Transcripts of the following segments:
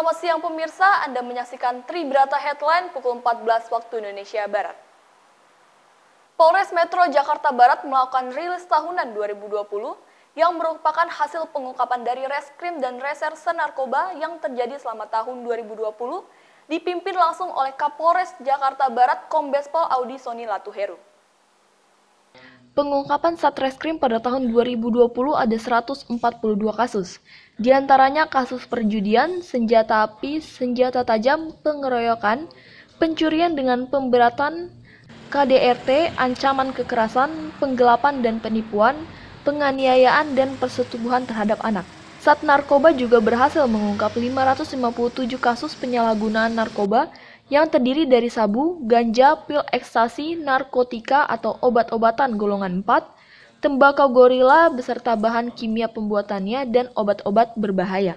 Selamat siang pemirsa, Anda menyaksikan Tribrata Headline pukul 14 waktu Indonesia Barat. Polres Metro Jakarta Barat melakukan rilis tahunan 2020 yang merupakan hasil pengungkapan dari Reskrim dan Reserse Narkoba yang terjadi selama tahun 2020 dipimpin langsung oleh Kapolres Jakarta Barat Kombespol Audi Soni Latuheru. Pengungkapan Satreskrim pada tahun 2020 ada 142 kasus. Di antaranya kasus perjudian, senjata api, senjata tajam, pengeroyokan, pencurian dengan pemberatan, KDRT, ancaman kekerasan, penggelapan dan penipuan, penganiayaan dan persetubuhan terhadap anak. Sat Narkoba juga berhasil mengungkap 557 kasus penyalahgunaan narkoba yang terdiri dari sabu, ganja, pil ekstasi, narkotika atau obat-obatan golongan 4, tembakau gorila beserta bahan kimia pembuatannya dan obat-obat berbahaya.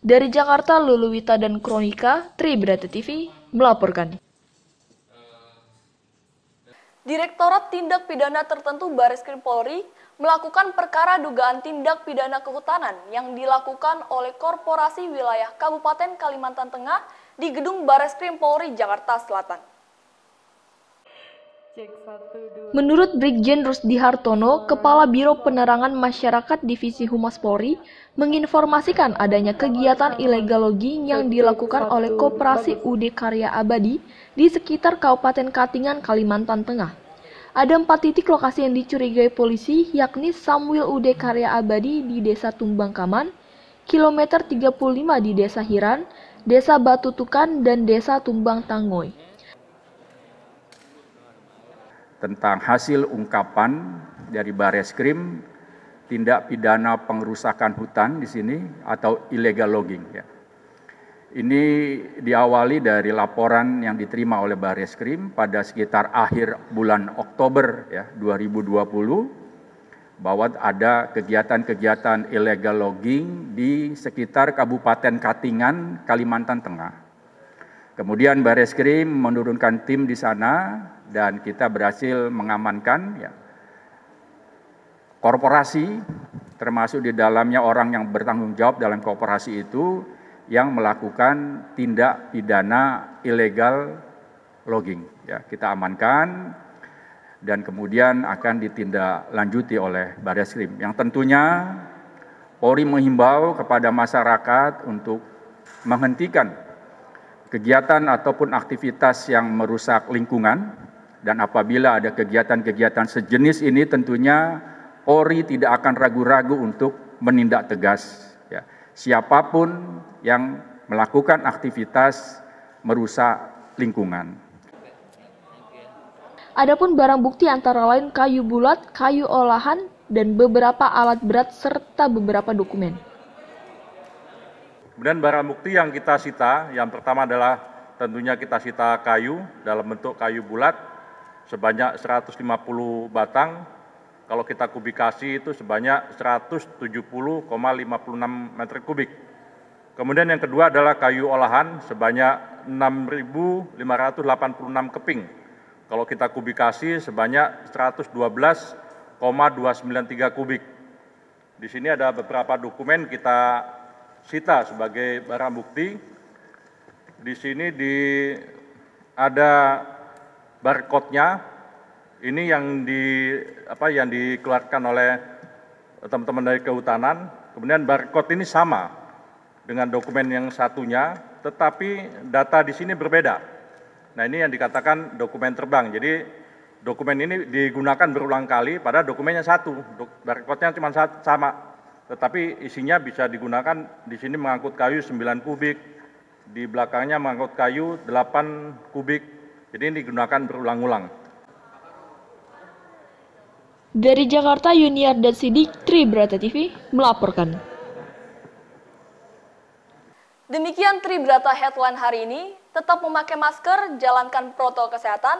Dari Jakarta, Luluwita dan Kronika, Tri Berata TV melaporkan. Direktorat Tindak Pidana Tertentu Baris Krim Polri melakukan perkara dugaan tindak pidana kehutanan yang dilakukan oleh Korporasi Wilayah Kabupaten Kalimantan Tengah di Gedung Baris Krim Polri, Jakarta Selatan. Menurut Brigjen Rusdi Hartono, Kepala Biro Penerangan Masyarakat Divisi Humas Polri, menginformasikan adanya kegiatan ilegal logging yang dilakukan oleh Koperasi UD Karya Abadi di sekitar Kabupaten Katingan, Kalimantan Tengah. Ada empat titik lokasi yang dicurigai polisi, yakni Samuel UD Karya Abadi di Desa Tumbang Kaman, kilometer 35 di Desa Hiran, Desa Batutukan, dan Desa Tumbang Tangoy tentang hasil ungkapan dari krim tindak pidana pengrusakan hutan di sini atau illegal logging ya. Ini diawali dari laporan yang diterima oleh krim pada sekitar akhir bulan Oktober ya 2020 bahwa ada kegiatan-kegiatan illegal logging di sekitar Kabupaten Katingan, Kalimantan Tengah. Kemudian Baris Krim menurunkan tim di sana dan kita berhasil mengamankan ya, korporasi termasuk di dalamnya orang yang bertanggung jawab dalam korporasi itu yang melakukan tindak pidana ilegal logging. Ya, kita amankan dan kemudian akan ditindaklanjuti oleh Baris Krim. Yang tentunya Polri menghimbau kepada masyarakat untuk menghentikan kegiatan ataupun aktivitas yang merusak lingkungan dan apabila ada kegiatan-kegiatan sejenis ini tentunya Polri tidak akan ragu-ragu untuk menindak tegas ya. siapapun yang melakukan aktivitas merusak lingkungan. Adapun barang bukti antara lain kayu bulat, kayu olahan, dan beberapa alat berat serta beberapa dokumen. Kemudian barang bukti yang kita sita, yang pertama adalah tentunya kita sita kayu dalam bentuk kayu bulat sebanyak 150 batang. Kalau kita kubikasi itu sebanyak 170,56 meter kubik. Kemudian yang kedua adalah kayu olahan sebanyak 6.586 keping. Kalau kita kubikasi sebanyak 112,293 kubik. Di sini ada beberapa dokumen kita sita sebagai barang bukti. Di sini di ada barcode-nya. Ini yang di apa yang dikeluarkan oleh teman-teman dari kehutanan. Kemudian barcode ini sama dengan dokumen yang satunya, tetapi data di sini berbeda. Nah, ini yang dikatakan dokumen terbang. Jadi dokumen ini digunakan berulang kali pada dokumennya satu, barcode-nya cuma sama tetapi isinya bisa digunakan di sini mengangkut kayu 9 kubik, di belakangnya mengangkut kayu 8 kubik. Jadi ini digunakan berulang-ulang. Dari Jakarta, Yuniar dan Sidik, Tri Brata TV melaporkan. Demikian Tri Brata Headline hari ini. Tetap memakai masker, jalankan protokol kesehatan.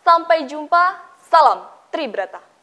Sampai jumpa, salam Tri Brata.